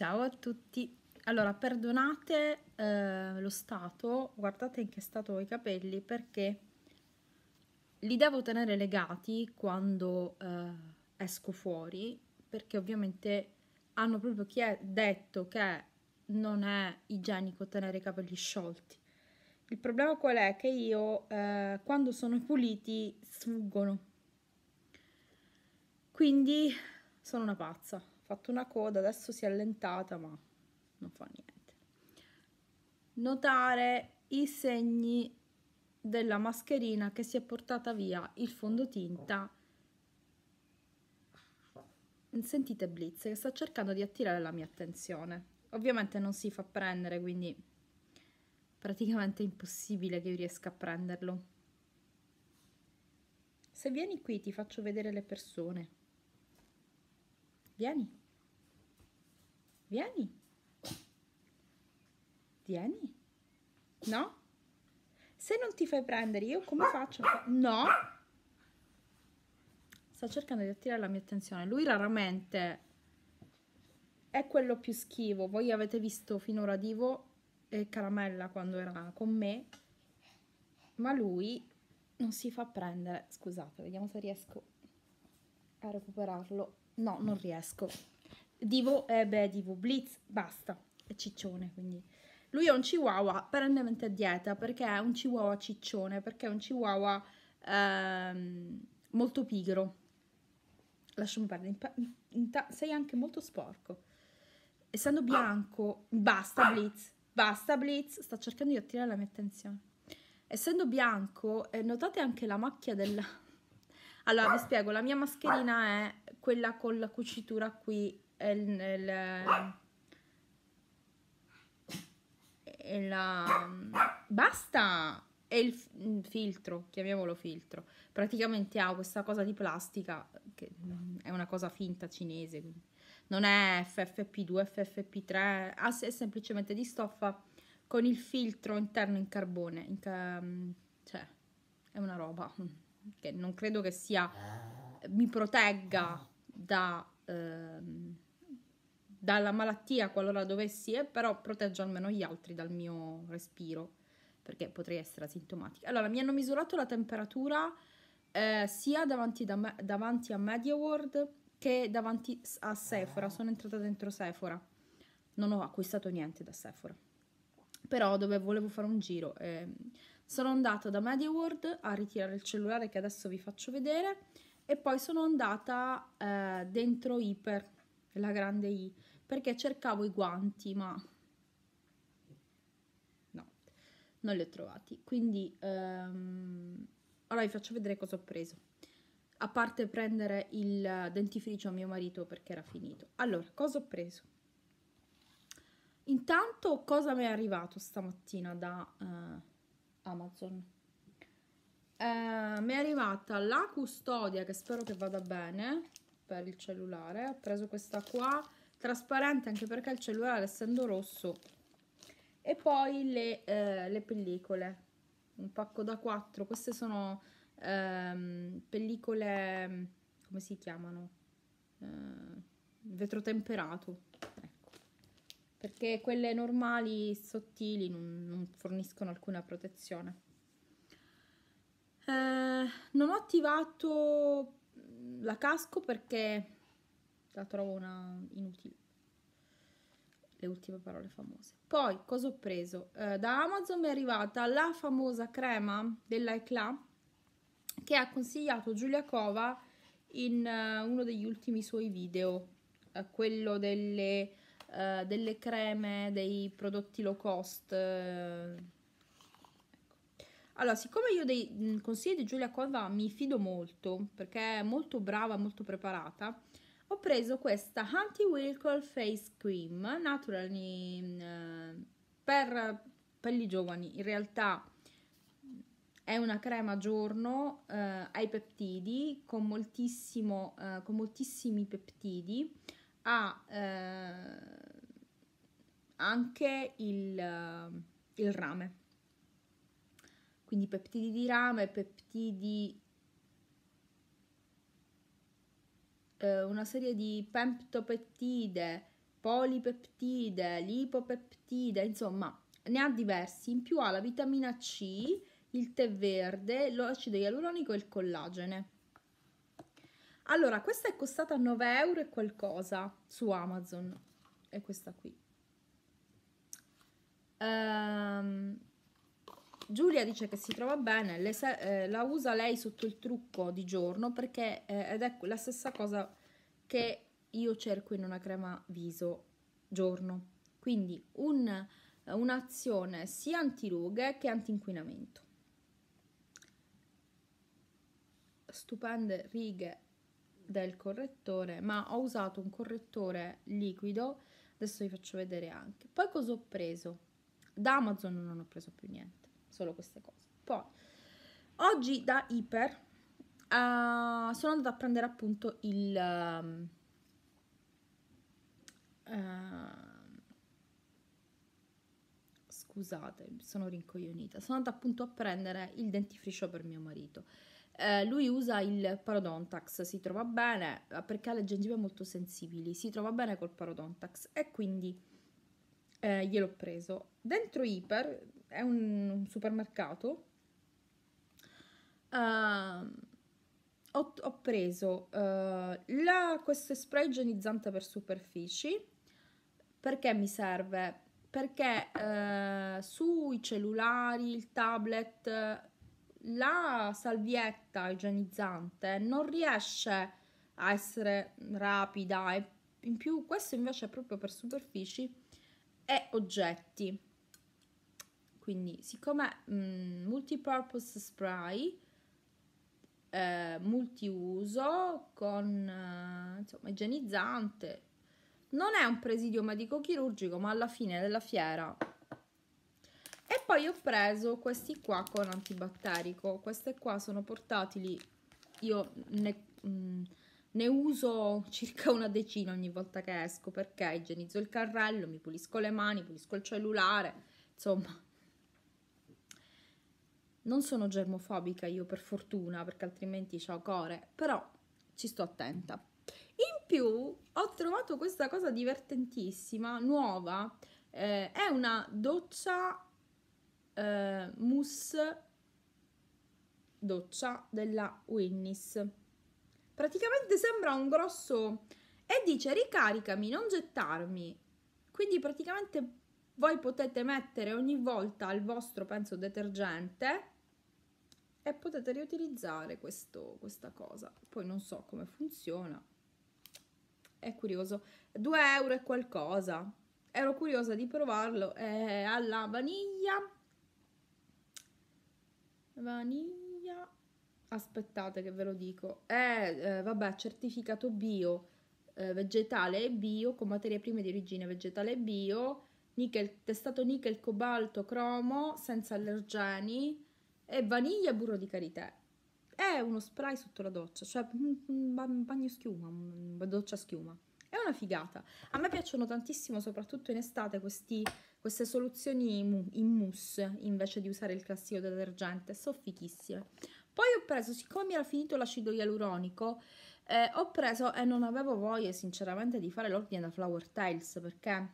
Ciao a tutti. Allora, perdonate eh, lo stato, guardate in che stato ho i capelli perché li devo tenere legati quando eh, esco fuori perché ovviamente hanno proprio detto che non è igienico tenere i capelli sciolti. Il problema qual è? Che io eh, quando sono puliti sfuggono. Quindi sono una pazza fatto una coda, adesso si è allentata, ma non fa niente. Notare i segni della mascherina che si è portata via il fondotinta. Sentite Blitz che sta cercando di attirare la mia attenzione. Ovviamente non si fa prendere, quindi praticamente è impossibile che io riesca a prenderlo. Se vieni qui ti faccio vedere le persone. Vieni. Vieni. Vieni. No? Se non ti fai prendere, io come faccio? No? Sta cercando di attirare la mia attenzione. Lui raramente è quello più schivo. Voi avete visto finora Divo e Caramella quando era con me, ma lui non si fa prendere. Scusate, vediamo se riesco a recuperarlo. No, non riesco. Divo, eh beh, Divo, Blitz, basta, è ciccione, quindi... Lui è un chihuahua perennemente a dieta, perché è un chihuahua ciccione, perché è un chihuahua ehm, molto pigro. Lasciamo perdere, sei anche molto sporco. Essendo bianco, basta Blitz, basta Blitz, sta cercando di attirare la mia attenzione. Essendo bianco, eh, notate anche la macchia della... Allora, vi spiego, la mia mascherina è quella con la cucitura qui il, il, il la, basta è il, filtro chiamiamolo filtro praticamente ha questa cosa di plastica che mm, è una cosa finta cinese quindi. non è FFP2 FFP3 è semplicemente di stoffa con il filtro interno in carbone in ca mm, cioè è una roba che non credo che sia ah. mi protegga da ehm, dalla malattia qualora dovessi, eh, però proteggio almeno gli altri dal mio respiro, perché potrei essere asintomatica. Allora, mi hanno misurato la temperatura eh, sia davanti, da, davanti, a Media World che davanti a Sephora. Ah. Sono entrata dentro Sephora. Non ho acquistato niente da Sephora. Però dove volevo fare un giro. Eh, sono andata da MediaWorld a ritirare il cellulare che adesso vi faccio vedere. E poi sono andata eh, dentro Iper, la grande I perché cercavo i guanti, ma no, non li ho trovati. Quindi ehm... allora vi faccio vedere cosa ho preso. A parte prendere il dentifricio a mio marito perché era finito. Allora, cosa ho preso? Intanto cosa mi è arrivato stamattina da eh, Amazon? Eh, mi è arrivata la custodia che spero che vada bene per il cellulare. Ho preso questa qua trasparente anche perché il cellulare essendo rosso e poi le, eh, le pellicole un pacco da 4 queste sono ehm, pellicole come si chiamano eh, vetro temperato ecco. perché quelle normali sottili non, non forniscono alcuna protezione eh, non ho attivato la casco perché la trovo una inutile. Le ultime parole famose. Poi, cosa ho preso? Eh, da Amazon mi è arrivata la famosa crema della che ha consigliato Giulia Cova in uh, uno degli ultimi suoi video, uh, quello delle, uh, delle, creme, dei prodotti low cost. Ecco. Allora, siccome io dei consigli di Giulia Cova mi fido molto, perché è molto brava, molto preparata, preso questa Hunty Wilcol Face Cream Natural eh, per, per gli giovani. In realtà è una crema giorno eh, ai peptidi con, moltissimo, eh, con moltissimi peptidi. Ha eh, anche il, il rame. Quindi peptidi di rame, peptidi eh, una serie di pemptopeptide, polipeptide, lipopeptide, insomma ne ha diversi, in più ha la vitamina C, il tè verde, l'acido ialuronico e il collagene. Allora, questa è costata 9 euro e qualcosa su Amazon, è questa qui. Ehm, Giulia dice che si trova bene, le, eh, la usa lei sotto il trucco di giorno perché eh, ed è ecco la stessa cosa che io cerco in una crema viso giorno. Quindi un'azione un sia antirughe che antinquinamento. Stupende righe del correttore, ma ho usato un correttore liquido, adesso vi faccio vedere anche. Poi cosa ho preso? Da Amazon non ho preso più niente solo queste cose. Poi, oggi da Iper uh, ah, sono andata a prendere appunto il... Um, uh, scusate, sono rincoglionita. Sono andata appunto a prendere il dentifricio per mio marito. Eh, lui usa il Parodontax, si trova bene eh, perché ha le gengive molto sensibili, si trova bene col Parodontax e quindi eh, gliel'ho preso. Dentro Iper, è un, supermercato, uh, ho, ho, preso uh, la, questo spray igienizzante per superfici, perché mi serve? Perché uh, sui cellulari, il tablet, la salvietta igienizzante non riesce a essere rapida e in più questo invece è proprio per superfici e oggetti. Quindi, siccome mm, multipurpose spray eh, multiuso con eh, insomma igienizzante non è un presidio medico chirurgico, ma alla fine della fiera. E poi ho preso questi qua con antibatterico. Queste qua sono portatili. Io ne mh, mm, ne uso circa una decina ogni volta che esco perché igienizzo il carrello, mi pulisco le mani, pulisco il cellulare, insomma. Non sono germofobica io per fortuna perché altrimenti ho core, però ci sto attenta. In più ho trovato questa cosa divertentissima, nuova, eh, è una doccia eh, mousse doccia della Winnis praticamente sembra un grosso... e dice ricaricami, non gettarmi. Quindi praticamente voi potete mettere ogni volta il vostro, penso, detergente e potete riutilizzare questo, questa cosa. Poi non so come funziona, è curioso. 2 euro e qualcosa. Ero curiosa di provarlo. È alla vaniglia. Vaniglia aspettate che ve lo dico, è eh, vabbè, certificato bio, eh, vegetale e bio, con materie prime di origine vegetale e bio, nickel, testato nickel, cobalto, cromo, senza allergeni, e vaniglia e burro di karité. È uno spray sotto la doccia, cioè mm, mm, un bagno schiuma, una doccia schiuma. È una figata. A me piacciono tantissimo, soprattutto in estate, questi, queste soluzioni in mousse invece di usare il classico detergente. Sono fichissime. Poi ho preso, siccome era finito l'acido ialuronico, eh, ho preso e non avevo voglia sinceramente di fare l'ordine da Flower Tales perché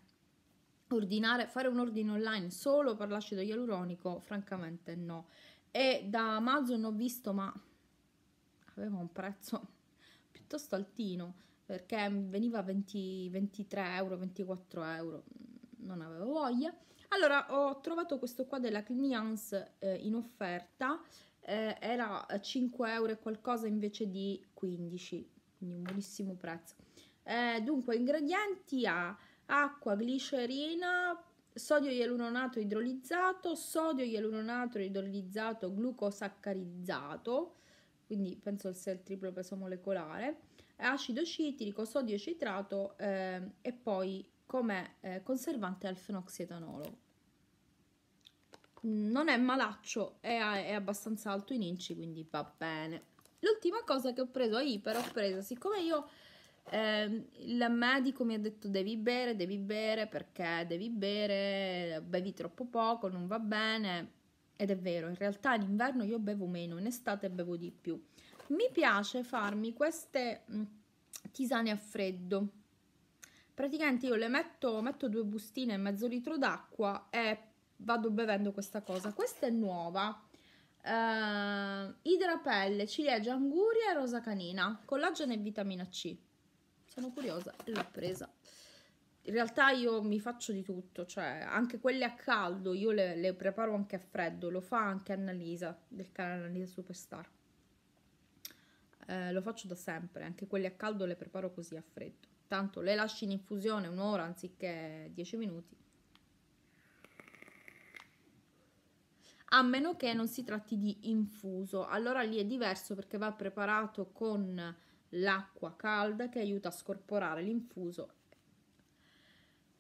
ordinare, fare un ordine online solo per l'acido ialuronico, francamente no. E da Amazon ho visto, ma aveva un prezzo piuttosto altino perché veniva 20, 23 euro, 24 euro, mm, non avevo voglia. Allora ho trovato questo qua della Cliniance eh, in offerta eh, era 5 eh, euro e qualcosa invece di 15, quindi un buonissimo prezzo. Eh, dunque, ingredienti a acqua, glicerina, sodio ialuronato idrolizzato, sodio ialuronato idrolizzato glucosaccarizzato, quindi penso sia il triplo peso molecolare, eh, acido citrico, sodio citrato eh, e poi come eh, conservante al fenoxietanolo non è malaccio, è, è abbastanza alto in inci, quindi va bene. L'ultima cosa che ho preso a Iper, ho preso, siccome io eh, il medico mi ha detto devi bere, devi bere perché devi bere, bevi troppo poco, non va bene. Ed è vero, in realtà in inverno io bevo meno, in estate bevo di più. Mi piace farmi queste mm, tisane a freddo. Praticamente io le metto, metto due bustine e mezzo litro d'acqua e vado bevendo questa cosa. Questa è nuova. Uh, idrapelle, ciliegia, anguria e rosa canina, collagene e vitamina C. Sono curiosa e l'ho presa. In realtà io mi faccio di tutto, cioè anche quelle a caldo, io le, le preparo anche a freddo, lo fa anche Annalisa del canale Annalisa Superstar. Eh, lo faccio da sempre, anche quelle a caldo le preparo così a freddo. Tanto le lascio in infusione un'ora anziché 10 minuti a meno che non si tratti di infuso. Allora lì è diverso perché va preparato con l'acqua calda che aiuta a scorporare l'infuso.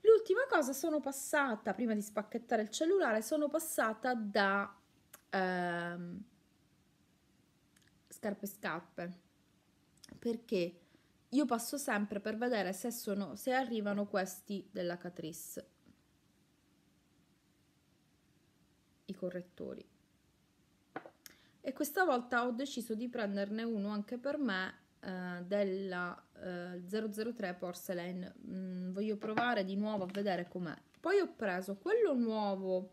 L'ultima cosa sono passata, prima di spacchettare il cellulare, sono passata da ehm, scarpe scarpe perché io passo sempre per vedere se, sono, se arrivano questi della Catrice i correttori. E questa volta ho deciso di prenderne uno anche per me eh, della eh, 003 Porcelain. Mm, voglio provare di nuovo a vedere com'è. Poi ho preso quello nuovo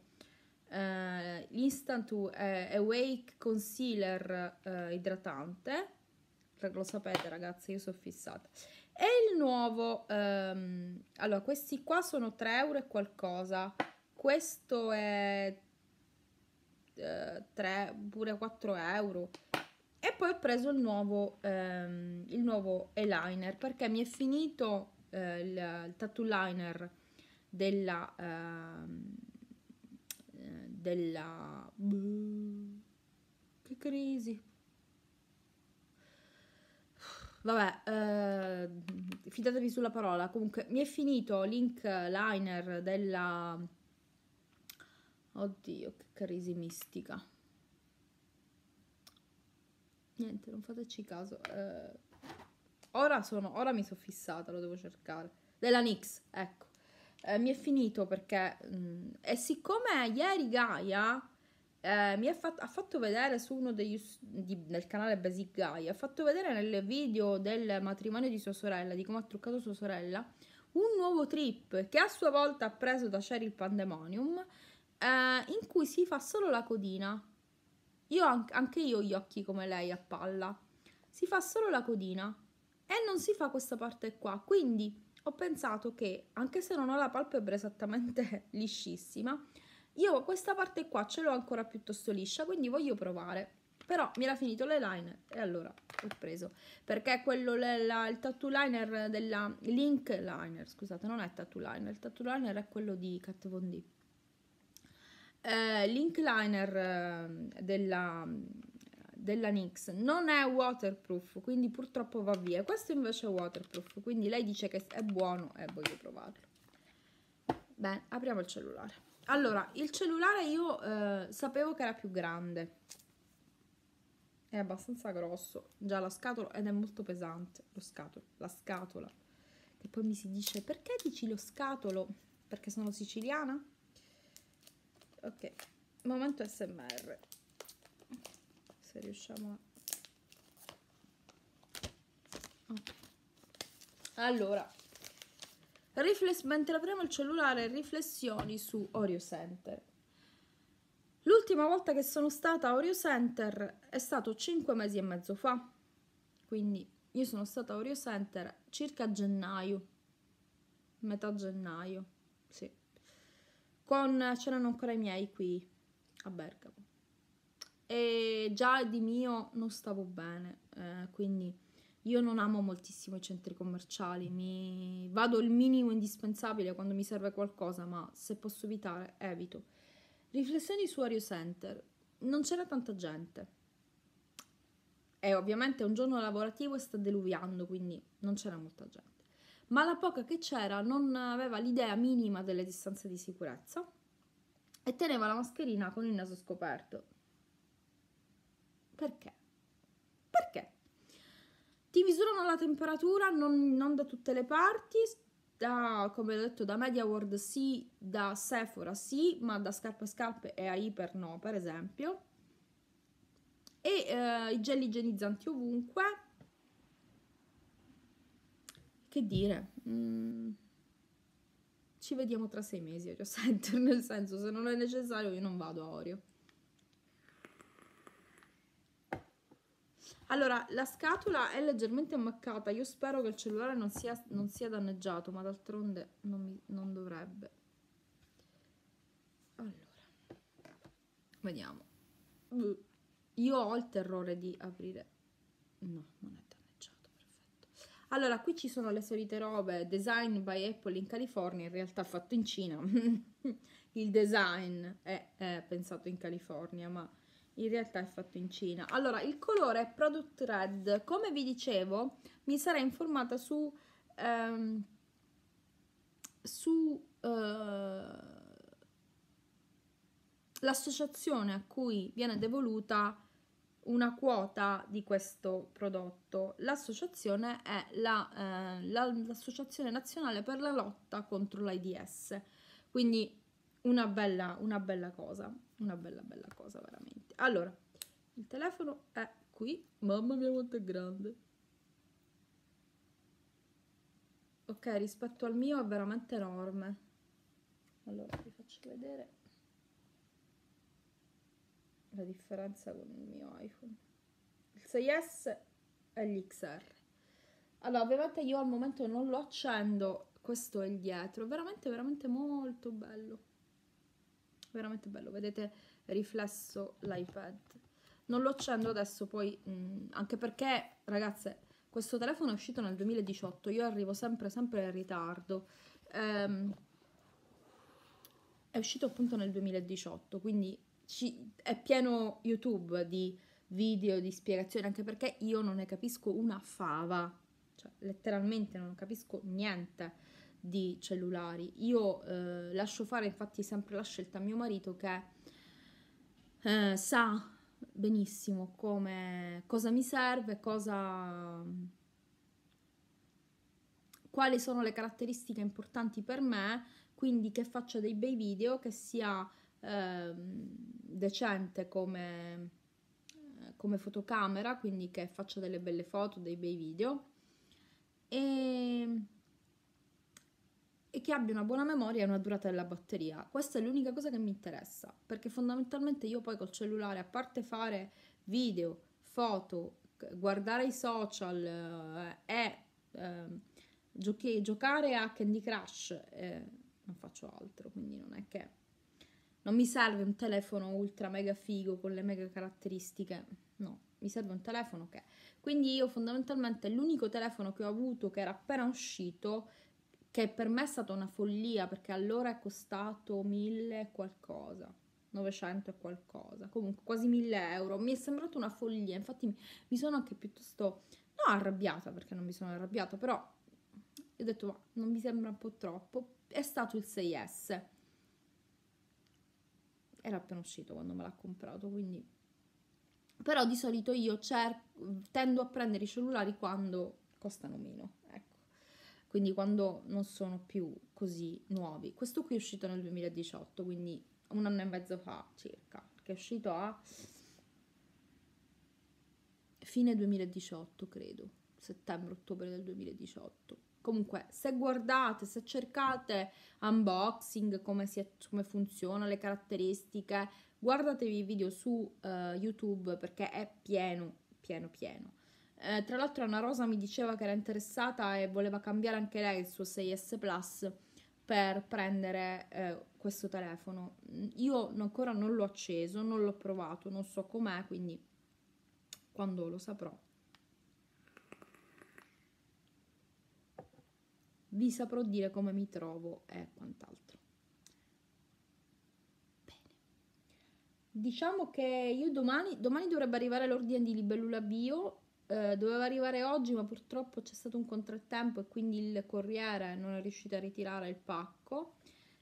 eh, l'Instant eh, Awake Concealer eh, idratante lo sapete ragazzi io sono fissata e il nuovo ehm, allora questi qua sono 3 euro e qualcosa questo è 3 eh, pure 4 euro e poi ho preso il nuovo, ehm, il nuovo eyeliner perché mi è finito eh, il, il, tattoo liner della, ehm, eh, della che crisi vabbè eh, fidatevi sulla parola comunque mi è finito l'ink liner della Oddio, che crisi mistica. Niente, non fateci caso. Eh, ora, sono, ora mi sono fissata, lo devo cercare. Della Nix, ecco. Eh, mi è finito perché... Mh, mm, e siccome ieri Gaia... Eh, mi fatto, ha fatto vedere su uno degli, di, del canale Basic Gaia, ha fatto vedere nel video del matrimonio di sua sorella, di come ha truccato sua sorella, un nuovo trip che a sua volta ha preso da Cheryl Pandemonium eh, in cui si fa solo la codina. Io anche io ho gli occhi come lei a palla. Si fa solo la codina e non si fa questa parte qua. Quindi ho pensato che anche se non ho la palpebra esattamente liscissima, io questa parte qua ce l'ho ancora piuttosto liscia, quindi voglio provare. Però mi era finito l'eyeliner e allora ho preso. Perché quello, la, il tattoo liner della... Link liner, scusate, non è tattoo liner. Il tattoo liner è quello di Kat Von D eh, l'incliner eh, della, della NYX non è waterproof, quindi purtroppo va via. Questo invece è waterproof, quindi lei dice che è buono e voglio provarlo. Bene, apriamo il cellulare. Allora, il cellulare io eh, sapevo che era più grande. È abbastanza grosso, già la scatola, ed è molto pesante, lo scatolo, la scatola. Che poi mi si dice, perché dici lo scatolo? Perché sono siciliana? ok momento smr se riusciamo a okay. allora Rifless, mentre apriamo il cellulare, riflessioni su Oreo Center. L'ultima volta che sono stata a Oreo Center è stato 5 mesi e mezzo fa, quindi io sono stata a Oreo Center circa gennaio, metà gennaio, sì con, c'erano ancora i miei qui a Bergamo. E già di mio non stavo bene, eh, quindi io non amo moltissimo i centri commerciali, mi vado il minimo indispensabile quando mi serve qualcosa, ma se posso evitare evito. Riflessioni su Ario Center. Non c'era tanta gente. E ovviamente è un giorno lavorativo e sta deluviando, quindi non c'era molta gente ma la poca che c'era non aveva l'idea minima delle distanze di sicurezza e teneva la mascherina con il naso scoperto. Perché? Perché? Ti misurano la temperatura non, non da tutte le parti, da, come ho detto, da Media World sì, da Sephora sì, ma da Scarpe a Scarpe e a Hyper no, per esempio. E eh, i gel igienizzanti ovunque che dire, mm, ci vediamo tra sei mesi, io sento, nel senso se non è necessario io non vado a Oreo. Allora, la scatola è leggermente ammaccata, io spero che il cellulare non sia, non sia danneggiato, ma d'altronde non, non dovrebbe. Allora, vediamo. Io ho il terrore di aprire... No, non è allora, qui ci sono le solite robe, design by Apple in California, in realtà fatto in Cina. Il design è, è pensato in California, ma in realtà è fatto in Cina. Allora, il colore è Product Red. Come vi dicevo, mi sarei informata su... Ehm, su eh, l'associazione a cui viene devoluta una quota di questo prodotto. L'associazione è la, eh, l'Associazione Nazionale per la lotta contro l'AIDS, quindi una bella, una bella cosa, una bella bella cosa veramente. Allora, il telefono è qui, mamma mia quanto è grande. Ok, rispetto al mio è veramente enorme. Allora, vi faccio vedere la differenza con il mio iPhone. Il 6S e l'XR. Allora, ovviamente io al momento non lo accendo, questo è il dietro, veramente veramente molto bello. Veramente bello, vedete riflesso l'iPad. Non lo accendo adesso poi, mh, mm, anche perché, ragazze, questo telefono è uscito nel 2018, io arrivo sempre sempre in ritardo. Ehm, è uscito appunto nel 2018, quindi ci, è pieno YouTube di video, di spiegazioni, anche perché io non ne capisco una fava, cioè letteralmente non capisco niente di cellulari. Io eh, lascio fare infatti sempre la scelta a mio marito che eh, sa benissimo come, cosa mi serve, cosa, quali sono le caratteristiche importanti per me, quindi che faccia dei bei video, che sia Ehm, decente come, come fotocamera, quindi che faccia delle belle foto, dei bei video e, e che abbia una buona memoria e una durata della batteria. Questa è l'unica cosa che mi interessa, perché fondamentalmente io poi col cellulare, a parte fare video, foto, guardare i social eh, e eh, giochi, giocare a Candy Crush, eh, non faccio altro, quindi non è che non mi serve un telefono ultra mega figo con le mega caratteristiche, no, mi serve un telefono che... Quindi io fondamentalmente l'unico telefono che ho avuto che era appena uscito, che per me è stata una follia perché allora è costato mille e qualcosa, 900 e qualcosa, comunque quasi mille euro, mi è sembrato una follia, infatti mi sono anche piuttosto... No, arrabbiata perché non mi sono arrabbiata, però ho detto ma non mi sembra un po' troppo, è stato il 6S era appena uscito quando me l'ha comprato, quindi... Però di solito io cerco, tendo a prendere i cellulari quando costano meno, ecco. Quindi quando non sono più così nuovi. Questo qui è uscito nel 2018, quindi un anno e mezzo fa circa, che è uscito a fine 2018, credo, settembre-ottobre del 2018 Comunque, se guardate, se cercate unboxing, come, si, come funziona, le caratteristiche, guardatevi i video su uh, YouTube perché è pieno, pieno, pieno. Eh, tra l'altro Anna Rosa mi diceva che era interessata e voleva cambiare anche lei il suo 6S Plus per prendere eh, questo telefono. Mm, io ancora non l'ho acceso, non l'ho provato, non so com'è, quindi quando lo saprò vi saprò dire come mi trovo e quant'altro. Bene. Diciamo che io domani, domani dovrebbe arrivare l'ordine di Libellula Bio, eh, doveva arrivare oggi ma purtroppo c'è stato un contrattempo e quindi il corriere non è riuscito a ritirare il pacco,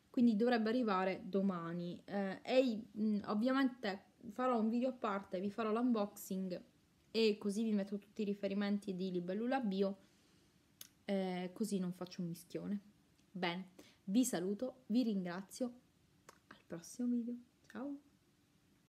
quindi dovrebbe arrivare domani. Eh, e mm, ovviamente farò un video a parte, vi farò l'unboxing e così vi metto tutti i riferimenti di Libellula Bio eh, così non faccio un mischione. Bene, vi saluto, vi ringrazio, al prossimo video, ciao!